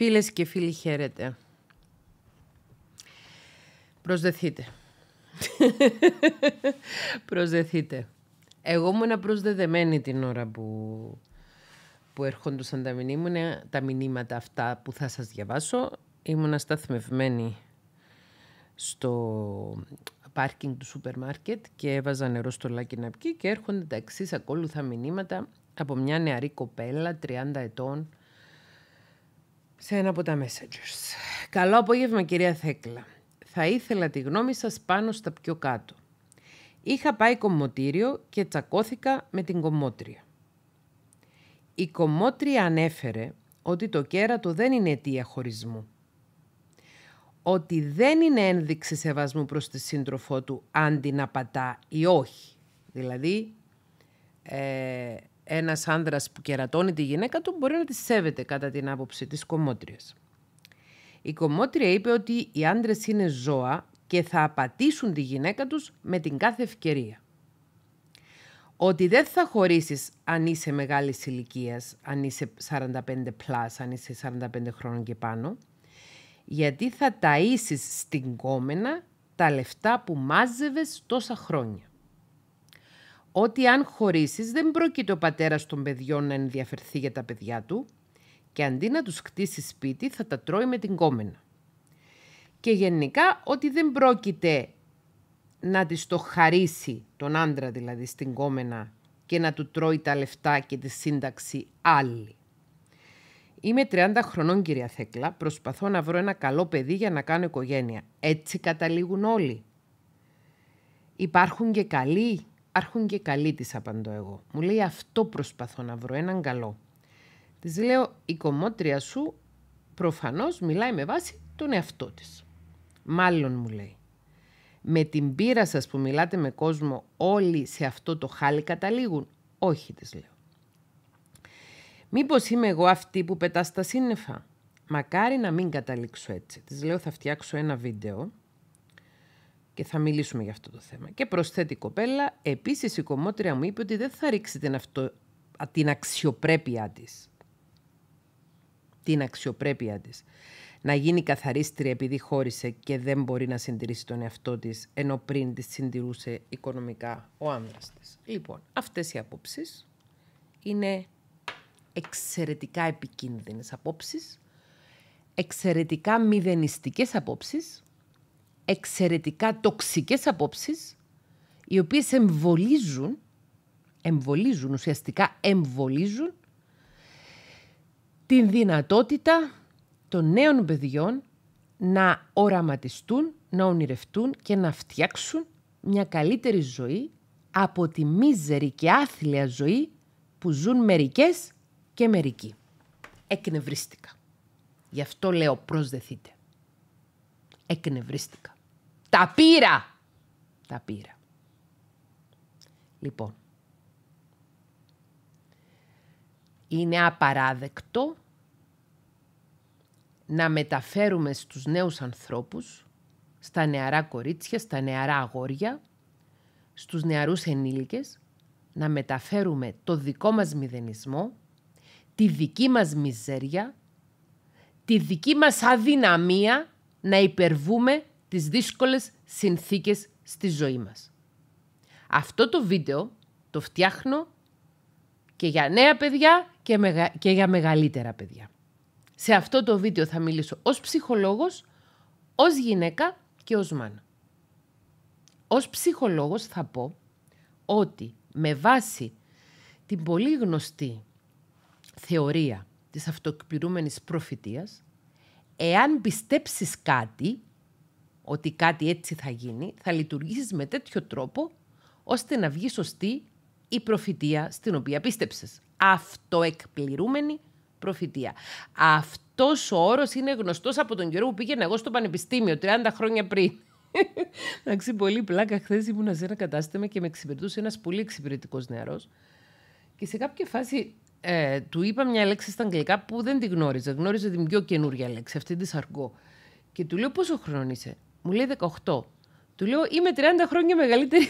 Φίλες και φίλοι χαίρετε. Προσδεθείτε. Προσδεθείτε. Εγώ ήμουν προσδεδεμένη την ώρα που, που έρχονταν τα μηνύματα, τα μηνύματα αυτά που θα σας διαβάσω. Ήμουν σταθμευμένη στο πάρκινγκ του σούπερ μάρκετ και έβαζα νερό στο λάκι να πει και έρχονται τα εξής ακόλουθα μηνύματα από μια νεαρή κοπέλα 30 ετών σε ένα από τα messengers. Καλό απόγευμα κυρία Θέκλα. Θα ήθελα τη γνώμη σας πάνω στα πιο κάτω. Είχα πάει κομμωτήριο και τσακώθηκα με την κομμότρια. Η κομμότρια ανέφερε ότι το κέρατο δεν είναι αιτία χωρισμού. Ότι δεν είναι ένδειξη σεβασμού προς τη σύντροφό του αν την απατά ή όχι. Δηλαδή, ε, ένας άνδρας που κερατώνει τη γυναίκα του μπορεί να τη σέβεται κατά την άποψη της κομμότριας. Η κομμότρια είπε ότι οι άντρες είναι ζώα και θα απατήσουν τη γυναίκα τους με την κάθε ευκαιρία. Ότι δεν θα χωρίσεις αν είσαι μεγάλης ηλικίας, αν είσαι 45+, πλάς, αν είσαι 45 χρόνων και πάνω, γιατί θα ταΐσεις στην κόμενα τα λεφτά που μάζευες τόσα χρόνια ότι αν χωρίσεις δεν πρόκειται ο πατερα των παιδιών να ενδιαφερθεί για τα παιδιά του και αντί να τους χτίσει σπίτι θα τα τρώει με την κόμενα. Και γενικά ότι δεν πρόκειται να της το χαρίσει τον άντρα δηλαδή στην κόμενα και να του τρώει τα λεφτά και τη σύνταξη άλλη. Είμαι 30 χρονών κυρία Θέκλα, προσπαθώ να βρω ένα καλό παιδί για να κάνω οικογένεια. Έτσι καταλήγουν όλοι. Υπάρχουν και καλοί Άρχουν και καλοί, της απαντώ εγώ. Μου λέει αυτό προσπαθώ να βρω, έναν καλό. Της λέω, η κομμότρια σου προφανώς μιλάει με βάση τον εαυτό της. Μάλλον μου λέει. Με την πείρα σας που μιλάτε με κόσμο όλοι σε αυτό το χάλι καταλήγουν. Όχι, της λέω. Μήπως είμαι εγώ αυτή που πετά στα σύννεφα. Μακάρι να μην καταλήξω έτσι. Της λέω θα φτιάξω ένα βίντεο και θα μιλήσουμε για αυτό το θέμα. Και προσθέτει η κοπέλα, Επίσης η κομμότρια μου είπε ότι δεν θα ρίξει την, αυτο... την αξιοπρέπειά της. Την αξιοπρέπειά της. Να γίνει καθαρίστρια επειδή χώρισε και δεν μπορεί να συντηρήσει τον εαυτό της ενώ πριν τη συντηρούσε οικονομικά ο άνδρας της. Λοιπόν, αυτές οι απόψεις είναι εξαιρετικά επικίνδυνες απόψεις, εξαιρετικά μηδενιστικές απόψεις, εξαιρετικά τοξικές απόψεις οι οποίες εμβολίζουν, εμβολίζουν ουσιαστικά εμβολίζουν την δυνατότητα των νέων παιδιών να οραματιστούν, να ονειρευτούν και να φτιάξουν μια καλύτερη ζωή από τη μίζερη και άθλια ζωή που ζουν μερικές και μερικοί. Εκνευρίστηκα. Γι' αυτό λέω προσδεθείτε. Εκνευρίστηκα. Τα πήρα. Τα πήρα. Λοιπόν, είναι απαράδεκτο να μεταφέρουμε στους νέους ανθρώπους, στα νεαρά κορίτσια, στα νεαρά αγόρια, στους νεαρούς ενήλικες, να μεταφέρουμε το δικό μας μηδενισμό, τη δική μας μιζέρια, τη δική μας αδυναμία να υπερβούμε τις δύσκολες συνθήκες στη ζωή μας. Αυτό το βίντεο το φτιάχνω και για νέα παιδιά και, και για μεγαλύτερα παιδιά. Σε αυτό το βίντεο θα μιλήσω ως ψυχολόγος, ως γυναίκα και ως μάνα. Ως ψυχολόγος θα πω ότι με βάση την πολύ γνωστή θεωρία της αυτοκπληρούμενης προφητείας, εάν πιστέψεις κάτι, ότι κάτι έτσι θα γίνει, θα λειτουργήσεις με τέτοιο τρόπο ώστε να βγει σωστή η προφητεία στην οποία πίστεψες. Αυτοεκπληρούμενη προφητεία. Αυτός ο όρος είναι γνωστός από τον καιρό που πήγαινα εγώ στο πανεπιστήμιο 30 χρόνια πριν. Εντάξει, πολύ πλάκα. Χθες ήμουν σε ένα κατάστημα και με εξυπηρετούσε ένας πολύ εξυπηρετικός νεαρός. Και σε κάποια φάση ε, του είπα μια λέξη στα αγγλικά που δεν τη γνώριζα. Γνώριζα την πιο καινούργια λέξη, αυτή της αργό. Και του λέω πόσο χρόνο είσαι. Μου λέει 18. Του λέω είμαι 30 χρόνια μεγαλύτερη.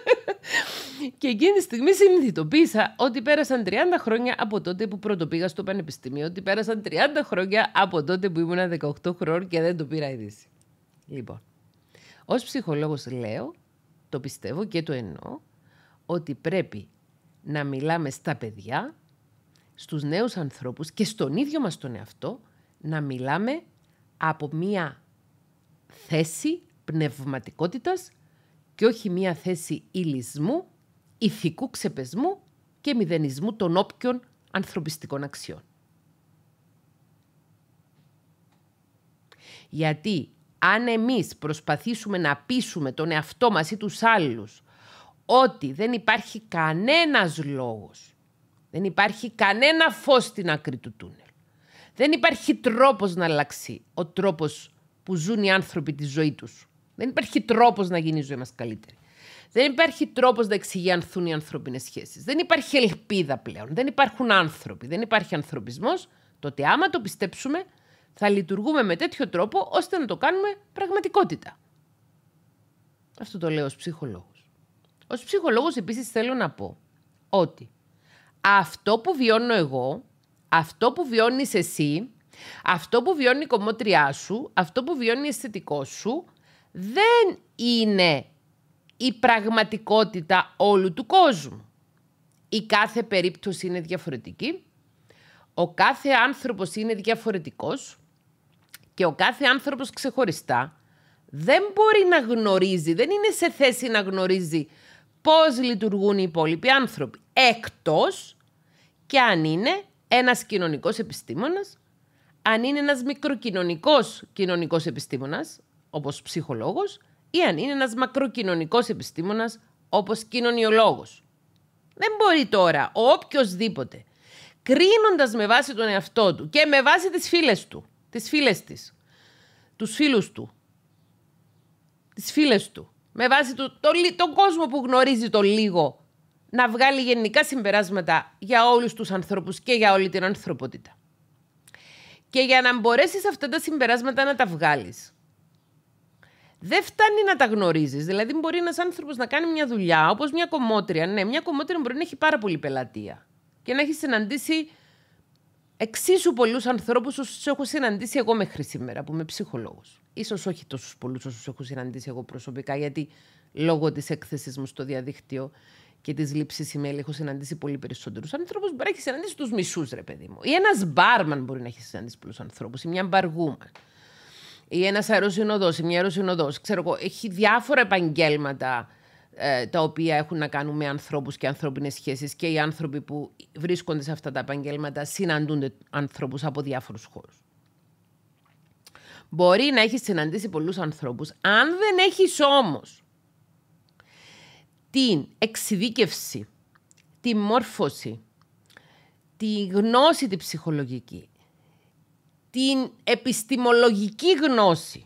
και εκείνη τη στιγμή συνειδητοποίησα ότι πέρασαν 30 χρόνια από τότε που πρώτο πήγα στο πανεπιστήμιο, ότι πέρασαν 30 χρόνια από τότε που ήμουν 18 χρόνια και δεν το πήρα ειδήσει. Λοιπόν, ως ψυχολόγος λέω, το πιστεύω και το εννοώ, ότι πρέπει να μιλάμε στα παιδιά, στους νέους ανθρώπους και στον ίδιο μας τον εαυτό, να μιλάμε από μία θέση πνευματικότητας και όχι μία θέση ήλισμου, ηθικού ξεπεσμού και μηδενισμού των όποιων ανθρωπιστικών αξιών. Γιατί αν εμείς προσπαθήσουμε να πείσουμε τον εαυτό μας ή τους άλλους ότι δεν υπάρχει κανένας λόγος, δεν υπάρχει κανένα φως στην άκρη του τούνελ, δεν υπάρχει τρόπος να αλλάξει ο τρόπος που ζουν οι άνθρωποι τη ζωή τους. Δεν υπάρχει τρόπος να γίνει η ζωή μας καλύτερη. Δεν υπάρχει τρόπος να εξηγιανθούν οι ανθρώπινες σχέσεις. Δεν υπάρχει ελπίδα πλέον. Δεν υπάρχουν άνθρωποι. Δεν υπάρχει ανθρωπισμός. Τότε, άμα το πιστέψουμε, θα λειτουργούμε με τέτοιο τρόπο ώστε να το κάνουμε πραγματικότητα. Αυτό το λέω ως ψυχολόγος. Ως ψυχολόγος, επίσης θέλω να πω ότι αυτό που βιώνω εγώ, αυτό που βιώνεις εσύ, αυτό που βιώνει η κομμότριά σου, αυτό που βιώνει η αισθητικό σου, δεν είναι η πραγματικότητα όλου του κόσμου. Η κάθε περίπτωση είναι διαφορετική, ο κάθε άνθρωπος είναι διαφορετικός και ο κάθε άνθρωπος ξεχωριστά δεν μπορεί να γνωρίζει, δεν είναι σε θέση να γνωρίζει πώς λειτουργούν οι υπόλοιποι άνθρωποι. Εκτός και αν είναι ένας κοινωνικός επιστήμονας αν είναι ένας μικροκοινωνικός κοινωνικός επιστήμονας, όπως ψυχολόγος, ή αν είναι ένας μακροκοινωνικός επιστήμονας, όπως κοινωνιολόγος. Δεν μπορεί τώρα ο οποιοδήποτε, κρίνοντας με βάση τον εαυτό του και με βάση τις φίλες του, τις φίλες της, τους φίλους του, τις φίλες του, με βάση το, το, τον κόσμο που γνωρίζει το λίγο, να βγάλει γενικά συμπεράσματα για όλους τους ανθρώπους και για όλη την ανθρωπότητα. Και για να μπορέσεις αυτά τα συμπεράσματα να τα βγάλεις. Δεν φτάνει να τα γνωρίζεις. Δηλαδή, μπορεί ένας άνθρωπος να κάνει μια δουλειά, όπως μια κομμότρια. Ναι, μια κομμότρια μπορεί να έχει πάρα πολύ πελατεία και να έχει συναντήσει εξίσου πολλούς ανθρώπους όσους έχω συναντήσει εγώ μέχρι σήμερα, που είμαι ψυχολόγος. σω όχι τόσους πολλούς όσους έχω συναντήσει εγώ προσωπικά, γιατί λόγω της έκθεσης μου στο διαδίκτυο και της λήψης σημαίνει έχω συναντήσει πολύ περισσότερους ανθρώπους. Μπορεί να έχεις συναντήσει τους μισούς, ρε παιδί μου. Ή ένας μπάρμαν μπορεί να έχεις συναντήσει πολλούς ανθρώπους, ή μια μπαργούμα. Ή ένας αεροσυνοδός, ή μια αεροσυνοδός. Ξέρω εγώ, έχει διάφορα επαγγέλματα ε, τα οποία έχουν να κάνουν με ανθρώπους και ανθρώπινες σχέσεις. Και οι άνθρωποι που βρίσκονται σε αυτά τα επαγγέλματα συναντούνται ανθρώπους από διάφορους χώρους. Μπορεί να έχεις συναντήσει πολλούς ανθρώπους. Αν δεν έχεις όμως την εξειδίκευση, τη μόρφωση, τη γνώση τη ψυχολογική, την επιστημολογική γνώση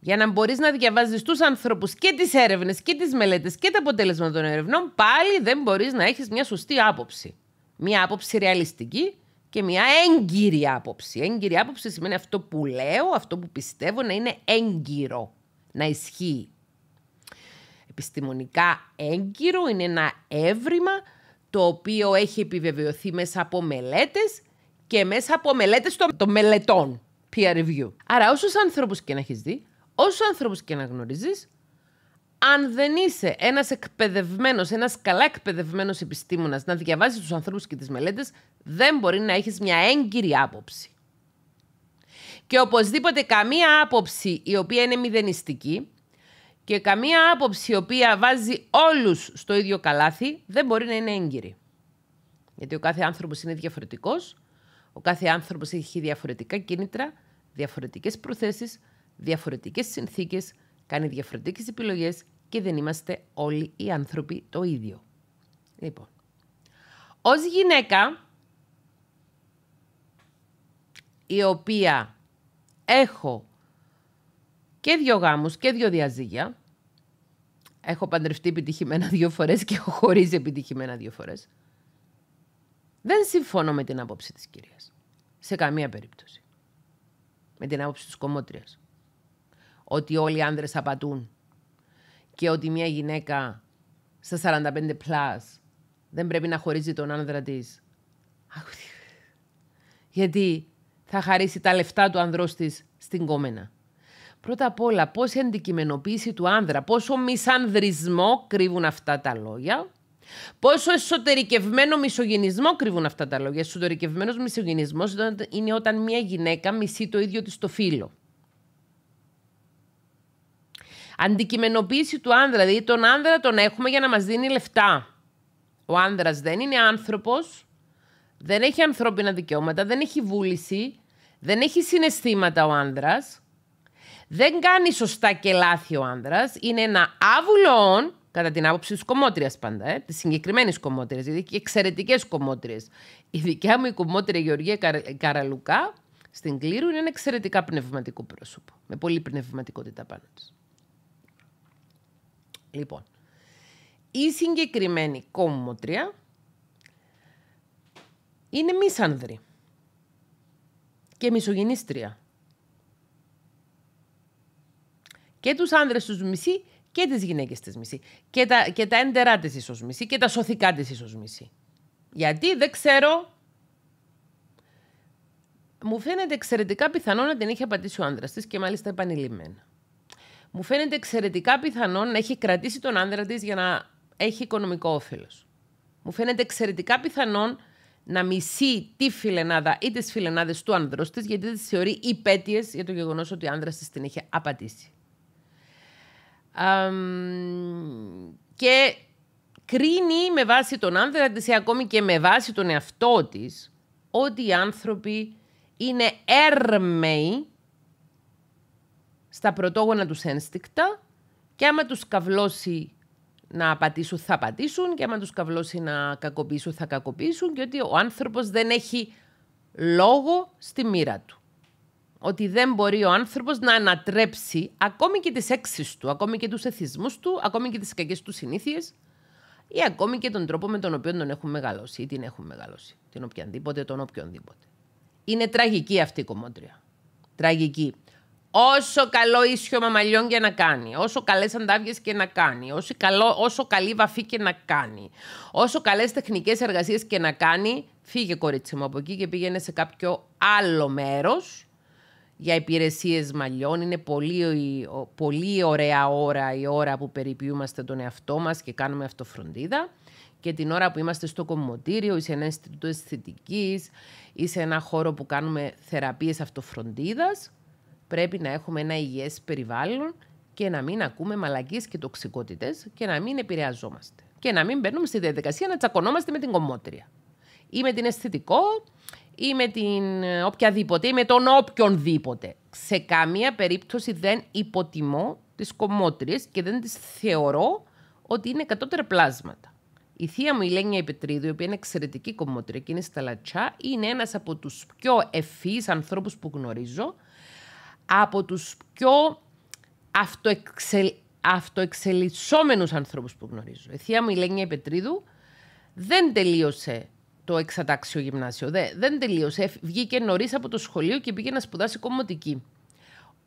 για να μπορείς να διαβάζεις τους ανθρώπους και τις έρευνες και τις μελέτες και τα αποτέλεσμα των ερευνών, πάλι δεν μπορείς να έχεις μια σωστή άποψη. Μια άποψη ρεαλιστική και μια έγκυρη άποψη. Έγκυρη άποψη σημαίνει αυτό που λέω, αυτό που πιστεύω να είναι έγκυρο, να ισχύει επιστημονικά έγκυρο, είναι ένα έβριμα το οποίο έχει επιβεβαιωθεί μέσα από μελέτες και μέσα από μελέτες των μελετών, peer review. Άρα όσους ανθρώπους και να έχεις δει, όσους ανθρώπους και να γνωρίζεις, αν δεν είσαι ένας εκπαιδευμένος, ένας καλά εκπαιδευμένος επιστήμονας να διαβάζει τους ανθρώπους και τις μελέτες, δεν μπορεί να έχεις μια έγκυρη άποψη. Και οπωσδήποτε καμία άποψη η οποία είναι μηδενιστική, και καμία άποψη η οποία βάζει όλους στο ίδιο καλάθι δεν μπορεί να είναι έγκυρη. Γιατί ο κάθε άνθρωπος είναι διαφορετικός, ο κάθε άνθρωπος έχει διαφορετικά κίνητρα, διαφορετικές προθέσεις, διαφορετικές συνθήκες, κάνει διαφορετικές επιλογές και δεν είμαστε όλοι οι άνθρωποι το ίδιο. Λοιπόν, ως γυναίκα η οποία έχω και δύο γάμους και δύο διαζύγια. Έχω παντρευτεί επιτυχημένα δύο φορές και έχω χωρίσει επιτυχημένα δύο φορές. Δεν συμφωνώ με την άποψη της κυρίας. Σε καμία περίπτωση. Με την άποψη της κομμότριας. Ότι όλοι οι άνδρες απατούν και ότι μια γυναίκα στα 45 πλάς δεν πρέπει να χωρίζει τον άνδρα της. Γιατί θα χαρίσει τα λεφτά του ανδρός της στην κόμενα. Πρώτα απ' όλα, η αντικειμενοποίηση του άνδρα, πόσο μισανδρισμό κρύβουν αυτά τα λόγια, πόσο εσωτερικευμένο μισογενισμό κρύβουν αυτά τα λόγια. Εσωτερικευμένος μισογενισμός είναι όταν μια γυναίκα μισεί το ίδιο της το φίλο. Αντικειμενοποίηση του άνδρα, δηλαδή τον άνδρα τον έχουμε για να μας δίνει λεφτά. Ο άνδρας δεν είναι άνθρωπος. δεν έχει ανθρώπινα δικαιώματα, δεν έχει βούληση, δεν έχει συναισθήματα ο άνδρας. Δεν κάνει σωστά και λάθη ο άνδρας. Είναι ένα άβουλο κατά την άποψη της κομμότριας πάντα, ε, της συγκεκριμένης κομμότριας, δηλαδή και εξαιρετικές κομμότριες. Η δικιά μου η κομμότρια Γεωργία Καραλουκά στην Κλήρου είναι ένα εξαιρετικά πνευματικό πρόσωπο. Με πολύ πνευματικότητα πάνω της. Λοιπόν, η συγκεκριμένη κομμότρια είναι μίσανδρη και μισογενήστρια. και τους άνδρες τους μισή και τις γυναίκες τη μισή. Και τα, και τα έντερά της ίσως μισή και τα σωθικά της ίσως μισή. Γιατί δεν ξέρω. Μου φαίνεται εξαιρετικά πιθανό να την είχε απαντήσει ο άνδρας της και μάλιστα επανειλημμένα. Μου φαίνεται εξαιρετικά πιθανό να έχει κρατήσει τον άνδρα της για να έχει οικονομικό όφελος. Μου φαίνεται εξαιρετικά πιθανόν να μισεί τη φιλενάδα ή τις φιλενάδες του άνδρος της, γιατί τις θεωρεί υπέτειες για το γεγονός ότι ο άνδρας της την είχε απατήσει και κρίνει με βάση τον άνθρωπο της ή ακόμη και με βάση τον εαυτό της ότι οι άνθρωποι είναι έρμεοι στα πρωτόγωνα τους ένστικτα και άμα τους καβλώσει να πατήσουν θα πατήσουν και άμα τους καβλώσει να κακοποιήσουν θα κακοποιήσουν και ότι ο άνθρωπος δεν έχει λόγο στη μοίρα του ότι δεν μπορεί ο άνθρωπος να ανατρέψει ακόμη και τις έξεις του, ακόμη και τους εθισμούς του, ακόμη και τις κακές του συνήθειες ή ακόμη και τον τρόπο με τον οποίο τον έχουν μεγαλώσει ή την έχουν μεγαλώσει. Την οποιανδήποτε, τον οποιονδήποτε. Είναι τραγική αυτή η κομμότρια. Τραγική. Όσο καλό ίσιο μαμαλιών και να κάνει, όσο καλές αντάβιε και να κάνει, όσο, καλό, όσο καλή βαφή και να κάνει, όσο καλές τεχνικές εργασίες και να κάνει, φύγε κορίτσι μου από εκεί και πήγαινε σε κάποιο άλλο μέρος για υπηρεσίες μαλλιών. Είναι πολύ, πολύ ωραία ώρα η ώρα που περιποιούμαστε τον εαυτό μας και κάνουμε αυτοφροντίδα και την ώρα που είμαστε στο κομμωτήριο ή σε ένα Ινστιτούτο Αισθητικής ή σε ένα χώρο που κάνουμε θεραπείες αυτοφροντίδας, πρέπει να έχουμε ένα υγιές περιβάλλον και να μην ακούμε μαλακίες και τοξικότητες και να μην επηρεαζόμαστε. Και να μην μπαίνουμε στη διαδικασία να τσακωνόμαστε με την κομμότρια ή με την αισθητικό ή με την ε, οποιαδήποτε ή με τον οποιονδήποτε. Σε καμία περίπτωση δεν υποτιμώ τις κομμότριες και δεν τις θεωρώ ότι είναι κατώτερα πλάσματα. Η θεία μου η Λένια η οποία είναι εξαιρετική κομμότρια και είναι στα Λατσά, είναι ένας από τους πιο ευφύς ανθρώπους που γνωρίζω, από τους πιο αυτοεξελισσόμενου αυτοεξελισσόμενους ανθρώπους που γνωρίζω. Η θεία μου η Λένια δεν τελείωσε το εξατάξιο γυμνάσιο. Δε, δεν τελείωσε. Βγήκε νωρίς από το σχολείο και πήγε να σπουδάσει κομμωτική.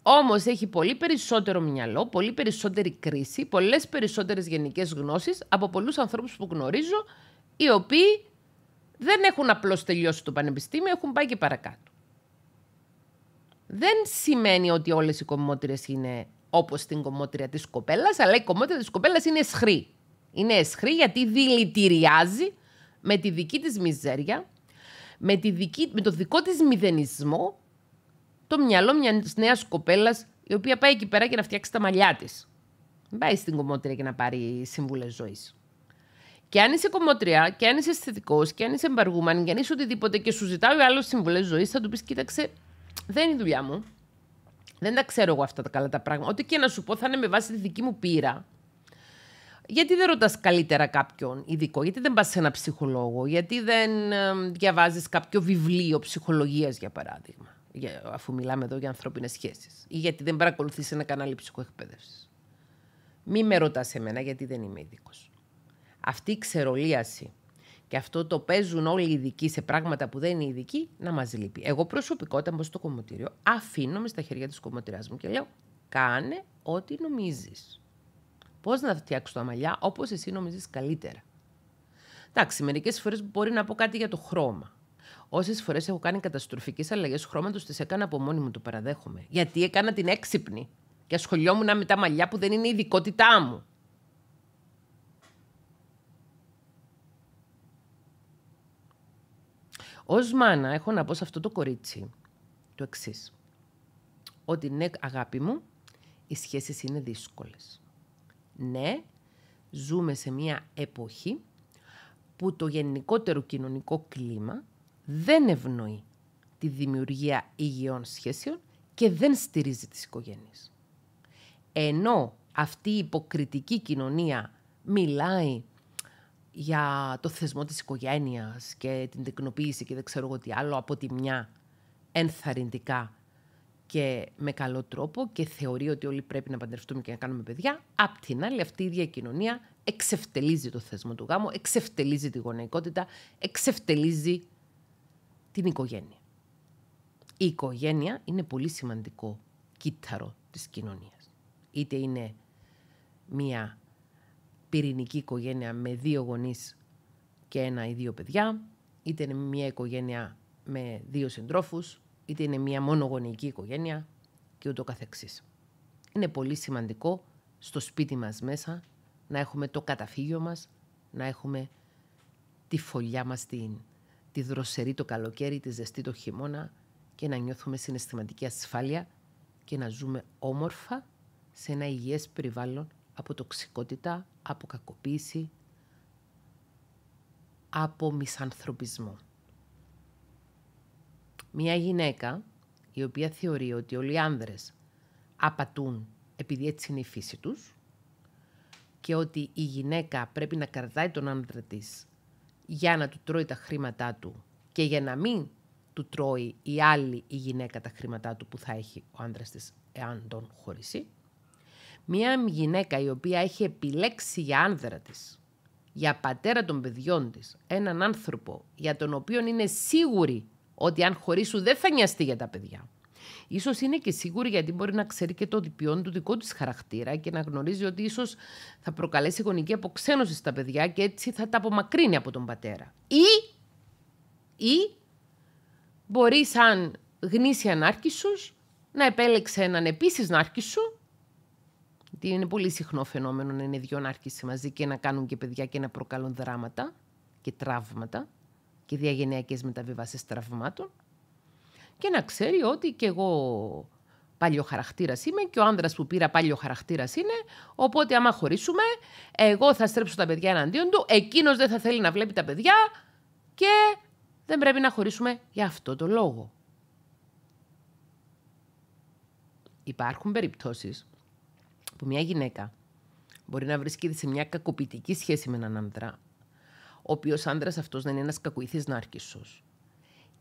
Όμως έχει πολύ περισσότερο μυαλό, πολύ περισσότερη κρίση, πολλές περισσότερες γενικές γνώσεις από πολλούς ανθρώπους που γνωρίζω, οι οποίοι δεν έχουν απλώς τελειώσει το πανεπιστήμιο, έχουν πάει και παρακάτω. Δεν σημαίνει ότι όλες οι κομμότριες είναι όπως την κομμότρια της κοπέλας, αλλά η κομμότρια της κοπέλας είναι εσχρή. Είναι εσχρή γιατί δηλητηριάζει με τη δική της μιζέρια, με, τη δική, με το δικό της μηδενισμό, το μυαλό μιας νέας κοπέλας η οποία πάει εκεί πέρα για να φτιάξει τα μαλλιά της. Δεν πάει στην κομμότρια για να πάρει σύμβουλες ζωής. Και αν είσαι κομμότρια, και αν είσαι αισθητικός, και αν είσαι εμπαργούμενη, και αν είσαι οτιδήποτε και σου ζητάει ο άλλος συμβουλέ ζωής, θα του πεις: Κοίταξε, δεν είναι η δουλειά μου. Δεν τα ξέρω εγώ αυτά τα καλά τα πράγματα. Ό,τι και να σου πω θα είναι με βάση τη δική μου πείρα. Γιατί δεν ρωτάς καλύτερα κάποιον ειδικό, γιατί δεν πας σε ένα ψυχολόγο, γιατί δεν διαβάζεις κάποιο βιβλίο ψυχολογίας για παράδειγμα, αφού μιλάμε εδώ για ανθρώπινες σχέσεις, ή γιατί δεν παρακολουθείς ένα κανάλι ψυχοεκπαίδευσης. Μη με ρωτάς εμένα γιατί δεν είμαι ειδικός. Αυτή η ξερολίαση και αυτό το παίζουν όλοι οι ειδικοί σε πράγματα που δεν είναι ειδικοί, να μας λείπει. Εγώ προσωπικό όταν μπω στο κομμωτήριο, αφήνομαι στα χέρια της κομμωτηράς μου και λέω κάνε ό,τι νομίζεις πώς να φτιάξω τα μαλλιά όπως εσύ νομίζεις καλύτερα. Εντάξει, μερικές φορές μπορεί να πω κάτι για το χρώμα. Όσες φορές έχω κάνει καταστροφικές αλλαγές χρώματος, τις έκανα από μόνη μου, το παραδέχομαι. Γιατί έκανα την έξυπνη και ασχολιόμουν με τα μαλλιά που δεν είναι η ειδικότητά μου. Ως μάνα, έχω να πω σε αυτό το κορίτσι το εξής. Ότι ναι, αγάπη μου, οι σχέσεις είναι δύσκολες ναι, ζούμε σε μια εποχή που το γενικότερο κοινωνικό κλίμα δεν ευνοεί τη δημιουργία υγιών σχέσεων και δεν στηρίζει τις οικογένειες. Ενώ αυτή η υποκριτική κοινωνία μιλάει για το θεσμό της οικογένειας και την τεκνοποίηση και δεν ξέρω εγώ τι άλλο από τη μια ενθαρρυντικά και με καλό τρόπο και θεωρεί ότι όλοι πρέπει να παντρευτούμε και να κάνουμε παιδιά. Απ' την άλλη, αυτή η ίδια κοινωνία εξευτελίζει το θεσμό του γάμου, εξευτελίζει τη γονεϊκότητα, εξευτελίζει την οικογένεια. Η οικογένεια είναι πολύ σημαντικό κύτταρο της κοινωνίας. Είτε είναι μία πυρηνική οικογένεια με δύο γονείς και ένα ή δύο παιδιά, είτε είναι μία οικογένεια με δύο συντρόφους, είτε είναι μια μονογονική οικογένεια και ούτω καθεξής. Είναι πολύ σημαντικό στο σπίτι μας μέσα να έχουμε το καταφύγιο μας, να έχουμε τη φωλιά μας, την, τη δροσερή το καλοκαίρι, τη ζεστή το χειμώνα και να νιώθουμε συναισθηματική ασφάλεια και να ζούμε όμορφα σε ένα υγιές περιβάλλον από τοξικότητα, από κακοποίηση, από μισανθρωπισμό. Μια γυναίκα η οποία θεωρεί ότι όλοι οι άνδρες απατούν επειδή έτσι είναι η φύση τους και ότι η γυναίκα πρέπει να κρατάει τον άνδρα της για να του τρώει τα χρήματά του και για να μην του τρώει η άλλη η γυναίκα τα χρήματά του που θα έχει ο άνδρας της εάν τον χωρίσει. Μια γυναίκα η οποία έχει επιλέξει για άνδρα της, για πατέρα των παιδιών της, έναν άνθρωπο για τον οποίο είναι σίγουρη ότι αν σου δεν θα νοιαστεί για τα παιδιά. Ίσως είναι και σίγουρη γιατί μπορεί να ξέρει και το διπιόν του δικό της χαρακτήρα και να γνωρίζει ότι ίσως θα προκαλέσει γονική αποξένωση στα παιδιά και έτσι θα τα απομακρύνει από τον πατέρα. Ή, ή μπορεί σαν γνήσια σου να επέλεξε έναν επίσης σου, γιατί είναι πολύ συχνό φαινόμενο να είναι δυο νάρκισσοι μαζί και να κάνουν και παιδιά και να προκαλούν δράματα και τραύματα και διαγενειακές μεταβίβασεις τραυμάτων και να ξέρει ότι και εγώ ο χαρακτήρας είμαι και ο άνδρας που πήρα πάλι ο χαρακτήρας είναι. Οπότε, άμα χωρίσουμε, εγώ θα στρέψω τα παιδιά εναντίον του, εκείνος δεν θα θέλει να βλέπει τα παιδιά και δεν πρέπει να χωρίσουμε για αυτό το λόγο. Υπάρχουν περιπτώσεις που μια γυναίκα μπορεί να βρίσκεται σε μια κακοποιητική σχέση με έναν άνδρα, ο οποίο άντρα αυτός να είναι ένας κακοήθης νάρκισο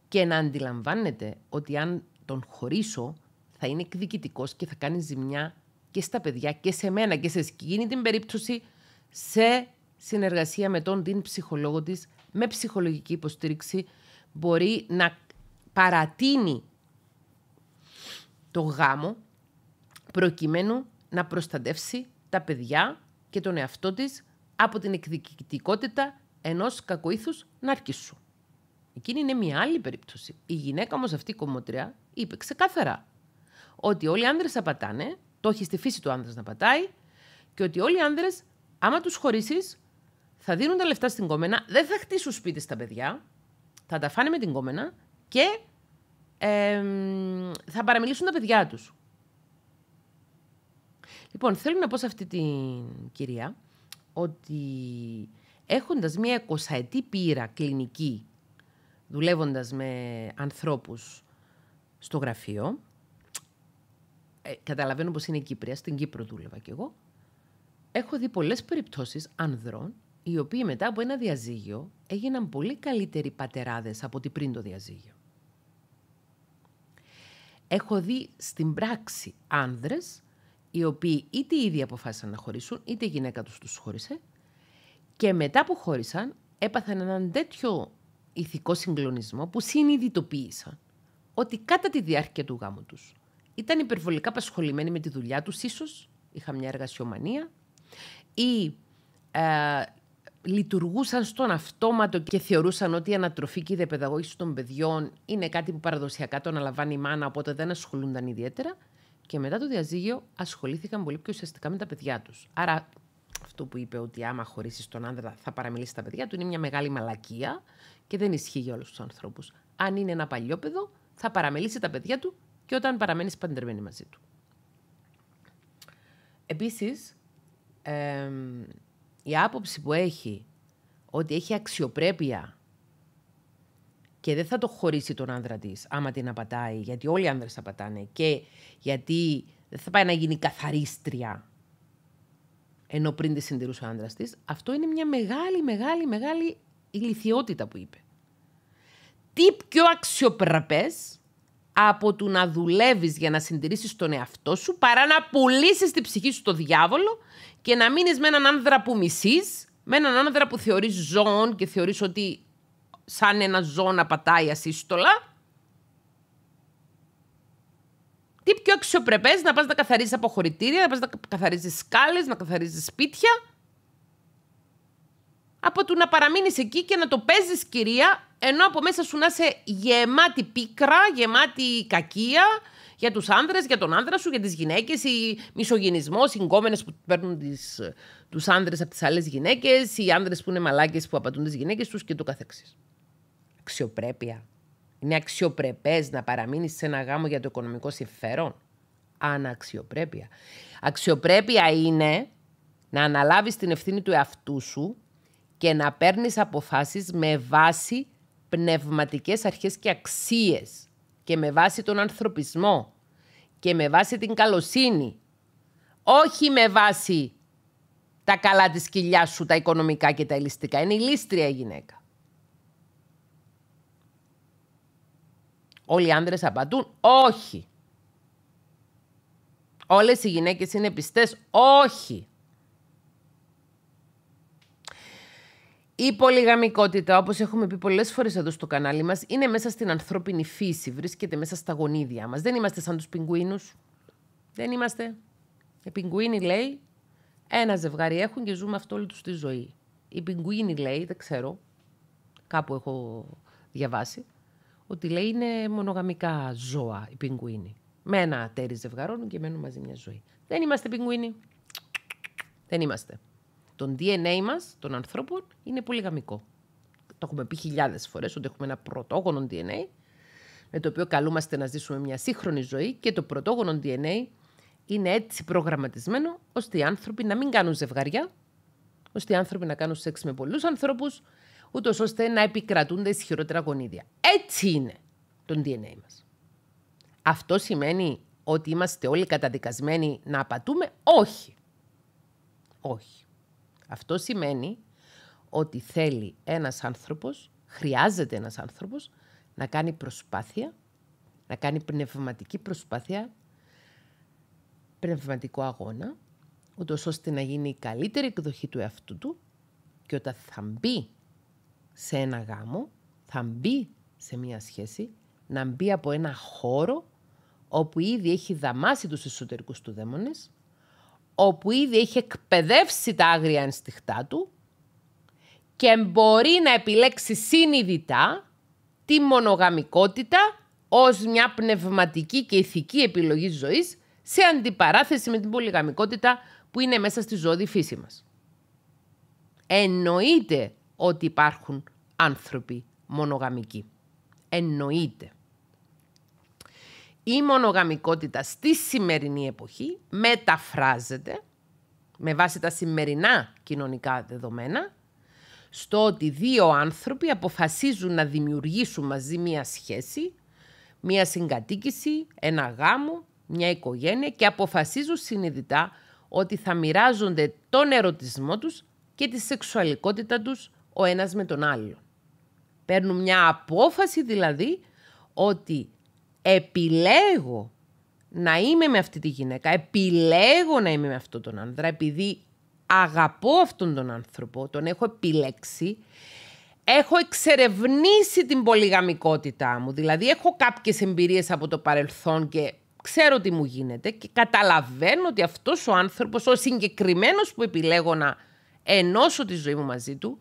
και να αντιλαμβάνεται ότι αν τον χωρίσω θα είναι εκδικητικός και θα κάνει ζημιά και στα παιδιά και σε μένα και σε εκείνη την περίπτωση σε συνεργασία με τον την ψυχολόγο της με ψυχολογική υποστήριξη μπορεί να παρατείνει το γάμο προκειμένου να προστατεύσει τα παιδιά και τον εαυτό της από την εκδικητικότητα ενός κακοήθους να σου. Εκείνη είναι μια άλλη περίπτωση. Η γυναίκα όμως αυτή η κομμωτριά είπε ξεκάθαρα ότι όλοι οι άνδρες απατάνε, το έχει στη φύση του άνδρας να πατάει, και ότι όλοι οι άνδρες, άμα τους χωρίσεις, θα δίνουν τα λεφτά στην κόμενα, δεν θα χτίσουν σπίτι στα παιδιά, θα τα φάνε με την κόμενα και θα παραμιλήσουν τα παιδιά τους. Λοιπόν, θέλω να πω σε αυτή την κυρία ότι έχοντας μία εικοσαετή πείρα κλινική, δουλεύοντας με ανθρώπους στο γραφείο, ε, καταλαβαίνω πως είναι Κύπρια, στην Κύπρο δούλευα κι εγώ, έχω δει πολλές περιπτώσεις ανδρών, οι οποίοι μετά από ένα διαζύγιο έγιναν πολύ καλύτεροι πατεράδες από ότι πριν το διαζύγιο. Έχω δει στην πράξη άνδρες οι οποίοι είτε ήδη αποφάσισαν να χωρίσουν, είτε η γυναίκα τους τους χώρισε και μετά που χώρισαν, έπαθαν έναν τέτοιο ηθικό συγκλονισμό που συνειδητοποίησαν ότι κατά τη διάρκεια του γάμου τους ήταν υπερβολικά απασχολημένοι με τη δουλειά τους ίσως, είχαν μια εργασιομανία ή ε, λειτουργούσαν στον αυτόματο και θεωρούσαν ότι η ανατροφή και η διαπαιδαγώγηση των παιδιών είναι κάτι που παραδοσιακά το αναλαμβάνει η μάνα, οπότε δεν ασχολούνταν ιδιαίτερα. Και μετά το διαζύγιο ασχολήθηκαν πολύ πιο ουσιαστικά με τα παιδιά τους. Άρα αυτό που είπε ότι άμα χωρίσεις τον άνδρα θα παραμελήσεις τα παιδιά του είναι μια μεγάλη μαλακία και δεν ισχύει για όλους τους ανθρώπους. Αν είναι ένα παλιόπαιδο, θα παραμελήσει τα παιδιά του και όταν παραμένεις παντρεμένη μαζί του. Επίσης, η άποψη που έχει ότι έχει αξιοπρέπεια και δεν θα το χωρίσει τον άνδρα της άμα την απατάει, γιατί όλοι οι άνδρες απατάνε και γιατί δεν θα πάει να γίνει καθαρίστρια ενώ πριν τη συντηρούσε ο άντρας της, αυτό είναι μια μεγάλη, μεγάλη, μεγάλη ηλικιότητα που είπε. Τι πιο αξιοπρεπέ από του να δουλεύεις για να συντηρήσεις τον εαυτό σου, παρά να πουλήσεις την ψυχή σου στο διάβολο και να μείνεις με έναν άνδρα που μισείς, με έναν άνδρα που θεωρείς ζώων και θεωρείς ότι σαν ένα ζώο να πατάει ασύστολα, Τι πιο αξιοπρεπές να πας να καθαρίζεις αποχωρητήρια, να πας να καθαρίζεις σκάλες, να καθαρίζεις σπίτια. Από του να παραμείνεις εκεί και να το παίζεις κυρία, ενώ από μέσα σου να είσαι γεμάτη πίκρα, γεμάτη κακία για τους άνδρες, για τον άνδρα σου, για τις γυναίκες, η μισογενισμός, οι γκόμενες που παίρνουν τους άνδρες από τις άλλες γυναίκες, οι άνδρες που είναι μαλάκες που απατούν τις γυναίκες τους και το καθεξής. Αξιοπρέπεια. Είναι αξιοπρεπές να παραμείνεις σε ένα γάμο για το οικονομικό συμφέρον. Αναξιοπρέπεια. Αξιοπρέπεια είναι να αναλάβεις την ευθύνη του εαυτού σου και να παίρνεις αποφάσεις με βάση πνευματικές αρχές και αξίες και με βάση τον ανθρωπισμό και με βάση την καλοσύνη. Όχι με βάση τα καλά της κοιλιά σου, τα οικονομικά και τα ελιστικά. Είναι η η γυναίκα. όλοι οι άντρες απατούν. Όχι. Όλες οι γυναίκες είναι πιστές, Όχι. Η πολυγαμικότητα, όπως έχουμε πει πολλές φορές εδώ στο κανάλι μας, είναι μέσα στην ανθρώπινη φύση. Βρίσκεται μέσα στα γονίδια μας. Δεν είμαστε σαν τους πιγκουίνους. Δεν είμαστε. Οι πιγκουίνοι λέει, ένα ζευγάρι έχουν και ζούμε αυτό όλη τους τη ζωή. Οι πιγκουίνοι λέει, δεν ξέρω, κάπου έχω διαβάσει, ότι λέει είναι μονογαμικά ζώα οι πιγκουίνοι. Με ένα τέρι ζευγαρώνουν και μένουν μαζί μια ζωή. Δεν είμαστε πιγκουίνοι. Δεν είμαστε. Το DNA μας, των ανθρώπων, είναι πολύ γαμικό. Το έχουμε πει χιλιάδες φορές ότι έχουμε ένα πρωτόγωνο DNA, με το οποίο καλούμαστε να ζήσουμε μια σύγχρονη ζωή και το πρωτόγωνο DNA είναι έτσι προγραμματισμένο ώστε οι άνθρωποι να μην κάνουν ζευγαριά, ώστε οι άνθρωποι να κάνουν σεξ με πολλούς ανθρώπους ούτως ώστε να επικρατούνται ισχυρότερα γονίδια. Έτσι είναι τον DNA μας. Αυτό σημαίνει ότι είμαστε όλοι καταδικασμένοι να απατούμε. Όχι. Όχι. Αυτό σημαίνει ότι θέλει ένας άνθρωπος, χρειάζεται ένας άνθρωπος να κάνει προσπάθεια, να κάνει πνευματική προσπάθεια, πνευματικό αγώνα, ούτως ώστε να γίνει η καλύτερη εκδοχή του εαυτού του και όταν θα μπει σε ένα γάμο, θα μπει σε μια σχέση, να μπει από ένα χώρο όπου ήδη έχει δαμάσει τους εσωτερικούς του δαίμονες, όπου ήδη έχει εκπαιδεύσει τα άγρια ενστιχτά του και μπορεί να επιλέξει συνειδητά τη μονογαμικότητα ως μια πνευματική και ηθική επιλογή ζωής σε αντιπαράθεση με την πολυγαμικότητα που είναι μέσα στη ζώδη φύση μας. Εννοείται ότι υπάρχουν άνθρωποι μονογαμικοί. Εννοείται. Η μονογαμικότητα στη σημερινή εποχή μεταφράζεται με βάση τα σημερινά κοινωνικά δεδομένα στο ότι δύο άνθρωποι αποφασίζουν να δημιουργήσουν μαζί μία σχέση, μία συγκατοίκηση, ένα γάμο, μια οικογένεια και αποφασίζουν συνειδητά ότι θα μοιράζονται τον ερωτισμό τους και τη σεξουαλικότητα τους ο ένας με τον άλλο. Παίρνουν μια απόφαση δηλαδή ότι επιλέγω να είμαι με αυτή τη γυναίκα, επιλέγω να είμαι με αυτόν τον άνδρα, επειδή αγαπώ αυτόν τον άνθρωπο, τον έχω επιλέξει, έχω εξερευνήσει την πολυγαμικότητά μου, δηλαδή έχω κάποιες εμπειρίες από το παρελθόν και ξέρω τι μου γίνεται και καταλαβαίνω ότι αυτός ο άνθρωπος, ο συγκεκριμένος που επιλέγω να ενώσω τη ζωή μου μαζί του,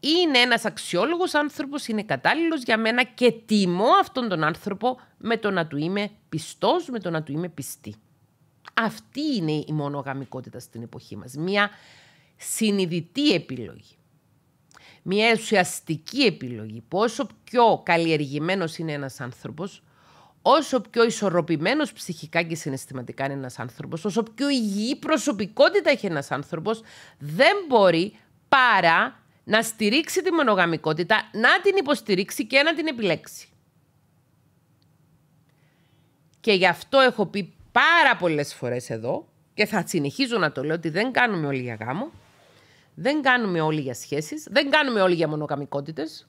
είναι ένας αξιόλογος άνθρωπος, είναι κατάλληλος για μένα και τιμώ αυτόν τον άνθρωπο με το να του είμαι πιστός, με το να του είμαι πιστή. Αυτή είναι η μονογαμικότητα στην εποχή μας. Μια συνειδητή επιλογή. Μια ουσιαστική επιλογή που όσο πιο καλλιεργημένος είναι ένας άνθρωπος, όσο πιο ισορροπημένος ψυχικά και συναισθηματικά είναι ένας άνθρωπος, όσο πιο υγιή προσωπικότητα έχει ένας άνθρωπος, δεν μπορεί παρά να στηρίξει τη μονογαμικότητα, να την υποστηρίξει και να την επιλέξει. Και γι' αυτό έχω πει πάρα πολλές φορές εδώ και θα συνεχίζω να το λέω ότι δεν κάνουμε όλοι για γάμο, δεν κάνουμε όλοι για σχέσεις, δεν κάνουμε όλοι για μονογαμικότητες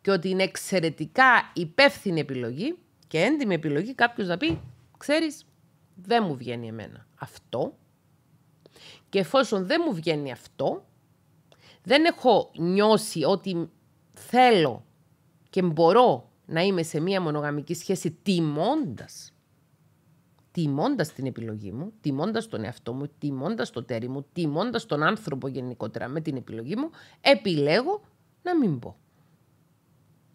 και ότι είναι εξαιρετικά υπεύθυνη επιλογή και έντιμη επιλογή κάποιος να πει «Ξέρεις, δεν μου βγαίνει εμένα αυτό και εφόσον δεν μου βγαίνει αυτό, δεν έχω νιώσει ότι θέλω και μπορώ να είμαι σε μία μονογαμική σχέση τιμώντας. Τιμώντας την επιλογή μου, τιμώντας τον εαυτό μου, τιμώντας το τέρι μου, τιμώντας τον άνθρωπο γενικότερα με την επιλογή μου, επιλέγω να μην πω.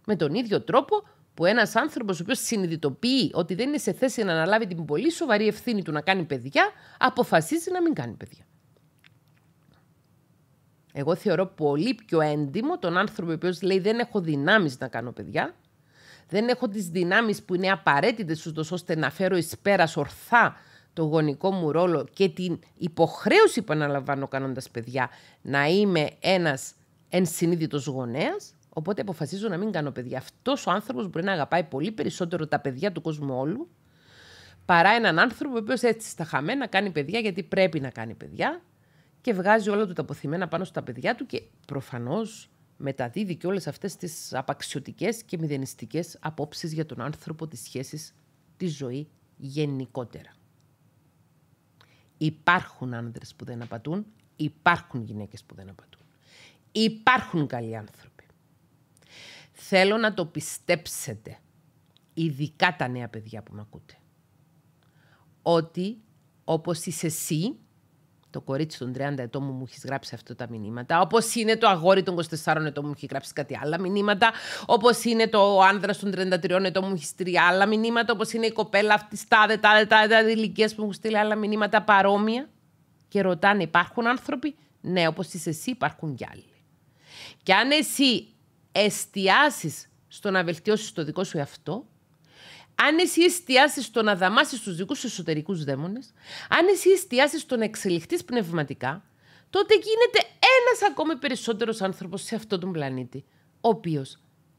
Με τον ίδιο τρόπο που ένας άνθρωπος ο οποίος συνειδητοποιεί ότι δεν είναι σε θέση να αναλάβει την πολύ σοβαρή ευθύνη του να κάνει παιδιά, αποφασίζει να μην κάνει παιδιά. Εγώ θεωρώ πολύ πιο έντιμο τον άνθρωπο ο οποίος λέει δεν έχω δυνάμεις να κάνω παιδιά, δεν έχω τις δυνάμεις που είναι απαραίτητες ούτως ώστε να φέρω εις πέρας ορθά το γονικό μου ρόλο και την υποχρέωση που αναλαμβάνω κάνοντας παιδιά να είμαι ένας ενσυνείδητος γονέας, οπότε αποφασίζω να μην κάνω παιδιά. Αυτός ο άνθρωπος μπορεί να αγαπάει πολύ περισσότερο τα παιδιά του κόσμου όλου, παρά έναν άνθρωπο ο οποίος έτσι στα χαμένα κάνει παιδιά γιατί πρέπει να κάνει παιδιά και βγάζει όλα του τα αποθυμένα πάνω στα παιδιά του και προφανώς μεταδίδει και όλες αυτές τις απαξιωτικές και μηδενιστικές απόψεις για τον άνθρωπο, τις σχέσεις, τη ζωή γενικότερα. Υπάρχουν άνδρες που δεν απατούν, υπάρχουν γυναίκες που δεν απατούν. Υπάρχουν καλοί άνθρωποι. Θέλω να το πιστέψετε, ειδικά τα νέα παιδιά που με ακούτε, ότι όπως είσαι εσύ, το κορίτσι των 30 ετών μου μου έχεις γράψει αυτά τα μηνύματα. Όπως είναι το αγόρι των 24 ετών μου έχει γράψει κάτι άλλα μηνύματα. Όπως είναι το άνδρας των 33 ετών μου έχει στείλει άλλα μηνύματα. Όπως είναι η κοπέλα αυτή τάδε, τάδε, τάδε, τάδε ηλικίας που μου στείλει άλλα μηνύματα παρόμοια. Και ρωτάνε, υπάρχουν άνθρωποι. Ναι, όπως είσαι εσύ, υπάρχουν κι άλλοι. Και αν εσύ εστιάσεις στο να βελτιώσεις το δικό σου εαυτό, αν εσύ εστιάσεις στο να δαμάσεις τους δικούς σου εσωτερικούς δαίμονες, αν εσύ εστιάσεις στο να εξελιχθείς πνευματικά, τότε γίνεται ένας ακόμη περισσότερος άνθρωπος σε αυτόν τον πλανήτη, ο οποίος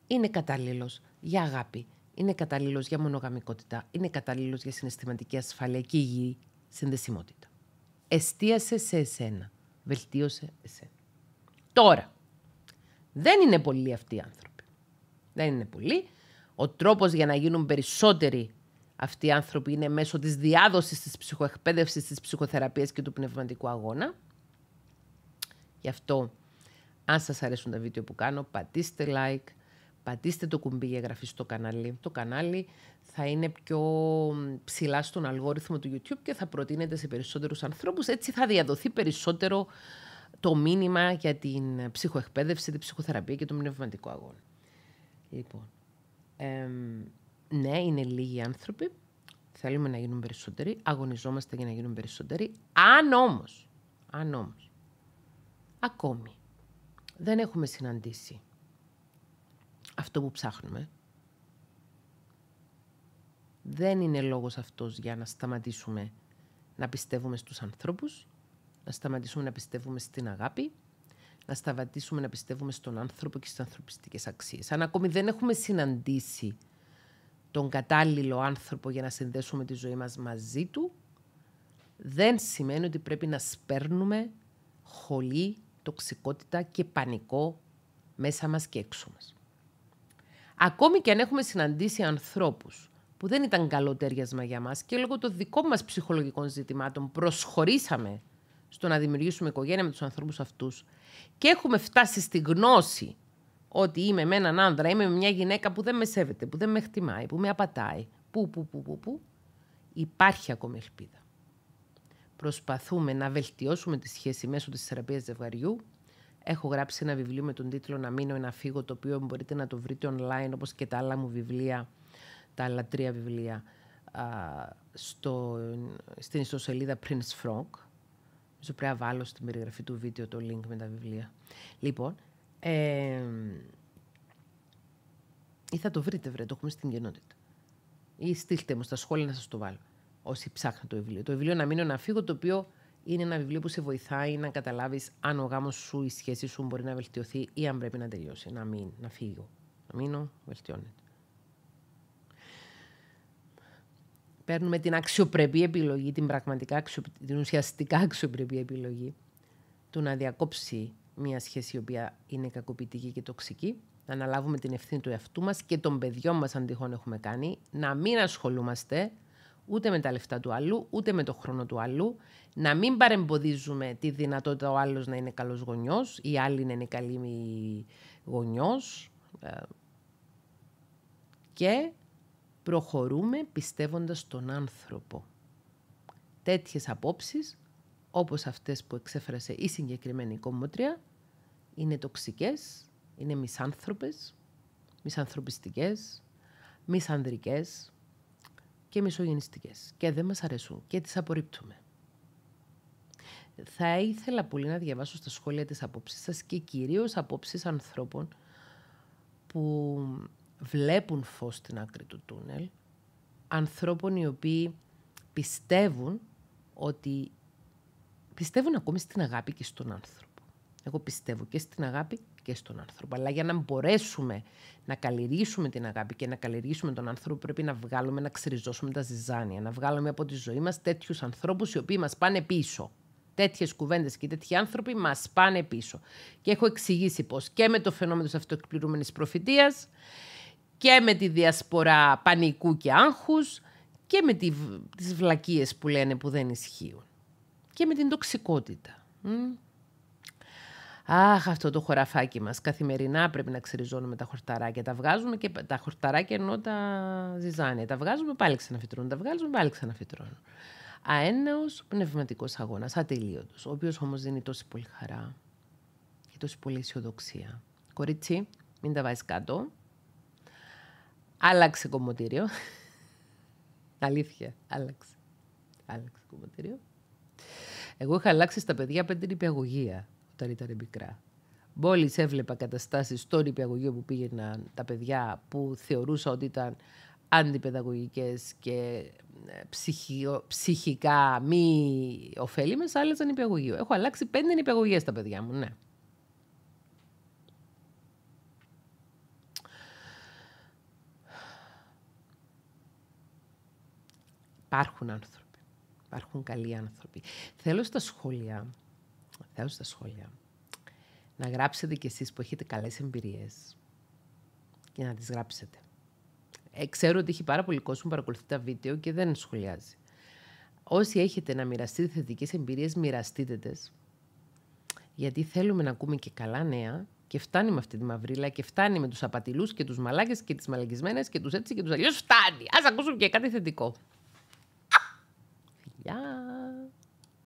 είναι κατάλληλος για αγάπη, είναι κατάλληλος για μονογαμικότητα, είναι κατάλληλος για συναισθηματική ασφάλεια και υγιή συνδεσιμότητα. Εστίασε σε εσένα. Βελτίωσε εσένα. Τώρα, δεν είναι πολλοί αυτοί οι άνθρωποι. Δεν είναι πολλοί. Ο τρόπος για να γίνουν περισσότεροι αυτοί οι άνθρωποι είναι μέσω της διάδοσης της ψυχοεκπαίδευσης, της ψυχοθεραπείας και του πνευματικού αγώνα. Γι' αυτό, αν σας αρέσουν τα βίντεο που κάνω, πατήστε like, πατήστε το κουμπί για εγγραφή στο κανάλι. Το κανάλι θα είναι πιο ψηλά στον αλγόριθμο του YouTube και θα προτείνεται σε περισσότερους ανθρώπους. Έτσι θα διαδοθεί περισσότερο το μήνυμα για την ψυχοεκπαίδευση, την ψυχοθεραπεία και τον πνευματικό αγώνα. Λοιπόν, ναι, είναι λίγοι άνθρωποι. Θέλουμε να γίνουν περισσότεροι. Αγωνιζόμαστε για να γίνουν περισσότεροι. Αν όμως αν όμως. ακόμη δεν έχουμε συναντήσει αυτό που ψάχνουμε, δεν είναι λόγος αυτός για να σταματήσουμε να πιστεύουμε στους ανθρώπους, να σταματήσουμε να πιστεύουμε στην αγάπη, να σταματήσουμε να πιστεύουμε στον άνθρωπο και στις ανθρωπιστικές αξίες. Αν ακόμη δεν έχουμε συναντήσει τον κατάλληλο άνθρωπο για να συνδέσουμε τη ζωή μας μαζί του, δεν σημαίνει ότι πρέπει να σπέρνουμε χολή, τοξικότητα και πανικό μέσα μας και έξω μας. Ακόμη και αν έχουμε συναντήσει ανθρώπους που δεν ήταν καλό τέριασμα για μας και λόγω των δικών μας ψυχολογικών ζητημάτων προσχωρήσαμε στο να δημιουργήσουμε οικογένεια με τους ανθρώπους αυτούς. Και έχουμε φτάσει στη γνώση ότι είμαι με έναν άνδρα, είμαι με μια γυναίκα που δεν με σέβεται, που δεν με χτιμάει, που με απατάει, που, που, που, που, που, υπάρχει ακόμη ελπίδα. Προσπαθούμε να βελτιώσουμε τη σχέση μέσω της θεραπείας ζευγαριού. Έχω γράψει ένα βιβλίο με τον τίτλο «Να μείνω ή να φύγω», το οποίο μπορείτε να το βρείτε online, όπως και τα άλλα μου βιβλία, τα άλλα τρία βιβλία, στην ιστοσελίδα Prince Frog Νομίζω πρέπει να βάλω στην περιγραφή του βίντεο το link με τα βιβλία. Λοιπόν, ε, ή θα το βρείτε, βρε, το έχουμε στην κοινότητα. Ή στείλτε μου στα σχόλια να σας το βάλω, όσοι ψάχνουν το βιβλίο. Το βιβλίο «Να μείνω να φύγω», το οποίο είναι ένα βιβλίο που σε βοηθάει να καταλάβεις αν ο γάμος σου, η σχέση σου μπορεί να βελτιωθεί ή αν πρέπει να τελειώσει, να μείνω, να φύγω. Να μείνω, βελτιώνεται. παίρνουμε την αξιοπρεπή επιλογή, την πραγματικά, την ουσιαστικά αξιοπρεπή επιλογή του να διακόψει μια σχέση η οποία είναι κακοποιητική και τοξική, να αναλάβουμε την ευθύνη του εαυτού μας και των παιδιών μας αν τυχόν έχουμε κάνει, να μην ασχολούμαστε ούτε με τα λεφτά του άλλου, ούτε με το χρόνο του άλλου, να μην παρεμποδίζουμε τη δυνατότητα ο άλλος να είναι καλός γονιός, ή άλλη να είναι καλή γονιός ε, και Προχωρούμε πιστεύοντας τον άνθρωπο. Τέτοιες απόψεις, όπως αυτές που εξέφρασε η συγκεκριμένη κομμότρια, είναι τοξικές, είναι μισάνθρωπες, μισανθρωπιστικές, μισανδρικές και μισογενιστικές. Και δεν μας αρέσουν και τις απορρίπτουμε. Θα ήθελα πολύ να διαβάσω στα σχόλια τις απόψεις σας και κυρίως απόψεις ανθρώπων που βλέπουν φως στην άκρη του τούνελ, ανθρώπων οι οποίοι πιστεύουν ότι πιστεύουν ακόμη στην αγάπη και στον άνθρωπο. Εγώ πιστεύω και στην αγάπη και στον άνθρωπο. Αλλά για να μπορέσουμε να καλλιεργήσουμε την αγάπη και να καλλιεργήσουμε τον άνθρωπο, πρέπει να βγάλουμε, να ξεριζώσουμε τα ζυζάνια, να βγάλουμε από τη ζωή μας τέτοιους ανθρώπους οι οποίοι μας πάνε πίσω. Τέτοιες κουβέντες και τέτοιοι άνθρωποι μας πάνε πίσω. Και έχω εξηγήσει πώς και με το φαινόμενο της αυτοεκπληρούμενης προφητείας και με τη διασπορά πανικού και άγχους και με τη, τις βλακίες που λένε που δεν ισχύουν και με την τοξικότητα. Αχ, αυτό το χωραφάκι μας. Καθημερινά πρέπει να ξεριζώνουμε τα χορταράκια. Τα βγάζουμε και τα χορταράκια ενώ τα ζυζάνια. Τα βγάζουμε πάλι ξαναφυτρώνουν, τα βγάζουμε πάλι ξαναφυτρώνουν. Αένεος πνευματικός αγώνας, ατελείωτος, ο οποίος όμως δίνει τόση πολύ χαρά και τόση πολύ αισιοδοξία. Κορίτσι, μην τα βάζεις κάτω, Άλλαξε κομμωτήριο. Αλήθεια, άλλαξε. Άλλαξε κομμωτήριο. Εγώ είχα αλλάξει στα παιδιά πέντε νηπιαγωγεία όταν ήταν μικρά. Μόλις έβλεπα καταστάσεις στο νηπιαγωγείο που πήγαιναν τα παιδιά που θεωρούσα ότι ήταν αντιπαιδαγωγικές και ε, ψυχιο, ψυχικά μη ωφέλιμες, άλλαζαν νηπιαγωγείο. Έχω αλλάξει πέντε νηπιαγωγεία στα παιδιά μου, ναι. υπάρχουν άνθρωποι. Υπάρχουν καλοί άνθρωποι. Θέλω στα σχόλια, θέλω στα σχόλια να γράψετε κι εσείς που έχετε καλές εμπειρίες και να τις γράψετε. Ε, ξέρω ότι έχει πάρα πολύ κόσμο που παρακολουθεί τα βίντεο και δεν σχολιάζει. Όσοι έχετε να μοιραστείτε θετικές εμπειρίες, μοιραστείτε τες. Γιατί θέλουμε να ακούμε και καλά νέα και φτάνει με αυτή τη μαυρίλα και φτάνει με τους απατηλούς και τους μαλάκες και τις μαλακισμένες και τους έτσι και τους αλλιώς φτάνει. Ας ακούσουμε και κάτι θετικό. Chao.